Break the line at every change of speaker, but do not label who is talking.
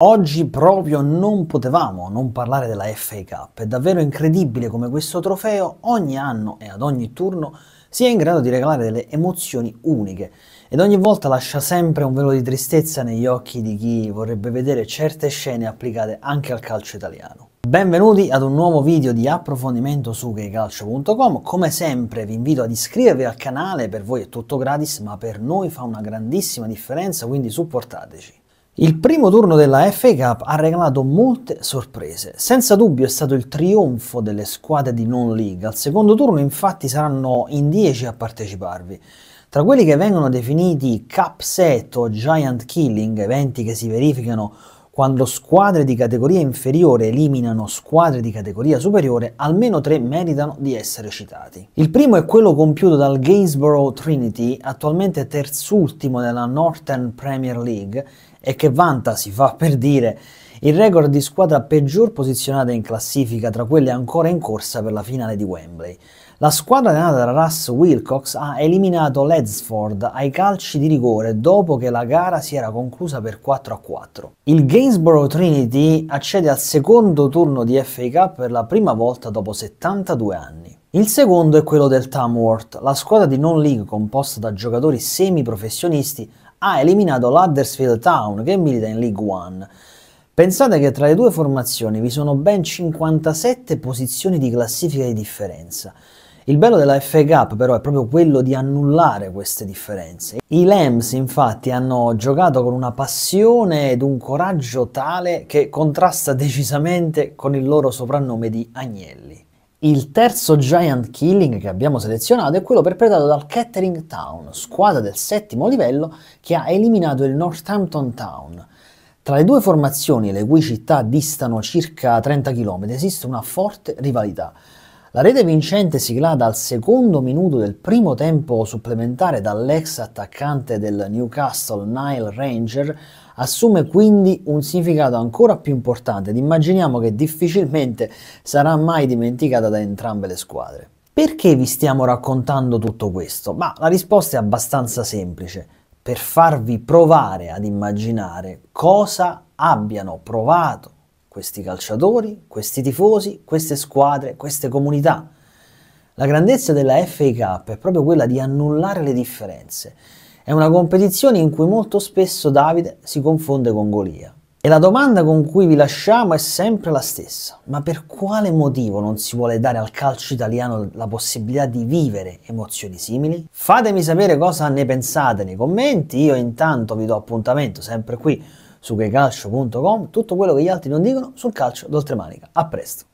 Oggi proprio non potevamo non parlare della FA Cup, è davvero incredibile come questo trofeo ogni anno e ad ogni turno sia in grado di regalare delle emozioni uniche ed ogni volta lascia sempre un velo di tristezza negli occhi di chi vorrebbe vedere certe scene applicate anche al calcio italiano. Benvenuti ad un nuovo video di approfondimento su gaycalcio.com Come sempre vi invito ad iscrivervi al canale, per voi è tutto gratis ma per noi fa una grandissima differenza quindi supportateci il primo turno della FA Cup ha regalato molte sorprese. Senza dubbio è stato il trionfo delle squadre di non league. Al secondo turno infatti saranno in 10 a parteciparvi. Tra quelli che vengono definiti cup set o giant killing, eventi che si verificano quando squadre di categoria inferiore eliminano squadre di categoria superiore, almeno tre meritano di essere citati. Il primo è quello compiuto dal Gainsborough Trinity, attualmente terzultimo della Northern Premier League, e che vanta, si fa per dire, il record di squadra peggior posizionata in classifica tra quelle ancora in corsa per la finale di Wembley. La squadra allenata da Russ Wilcox ha eliminato l'Edsford ai calci di rigore dopo che la gara si era conclusa per 4 a 4. Il Gainsborough Trinity accede al secondo turno di FA Cup per la prima volta dopo 72 anni. Il secondo è quello del Tamworth, la squadra di non league composta da giocatori semiprofessionisti ha eliminato l'Huddersfield Town che milita in League One. Pensate che tra le due formazioni vi sono ben 57 posizioni di classifica di differenza. Il bello della FA Cup però è proprio quello di annullare queste differenze. I Lambs infatti hanno giocato con una passione ed un coraggio tale che contrasta decisamente con il loro soprannome di Agnelli. Il terzo giant killing che abbiamo selezionato è quello perpetrato dal Kettering Town, squadra del settimo livello che ha eliminato il Northampton Town. Tra le due formazioni, le cui città distano circa 30 km, esiste una forte rivalità. La rete vincente siglata al secondo minuto del primo tempo supplementare dall'ex attaccante del Newcastle Nile Ranger assume quindi un significato ancora più importante ed immaginiamo che difficilmente sarà mai dimenticata da entrambe le squadre. Perché vi stiamo raccontando tutto questo? Ma la risposta è abbastanza semplice, per farvi provare ad immaginare cosa abbiano provato questi calciatori, questi tifosi, queste squadre, queste comunità. La grandezza della FA Cup è proprio quella di annullare le differenze. È una competizione in cui molto spesso Davide si confonde con Golia. E la domanda con cui vi lasciamo è sempre la stessa, ma per quale motivo non si vuole dare al calcio italiano la possibilità di vivere emozioni simili? Fatemi sapere cosa ne pensate nei commenti, io intanto vi do appuntamento sempre qui su quecalcio.com tutto quello che gli altri non dicono sul calcio d'oltremanica. A presto!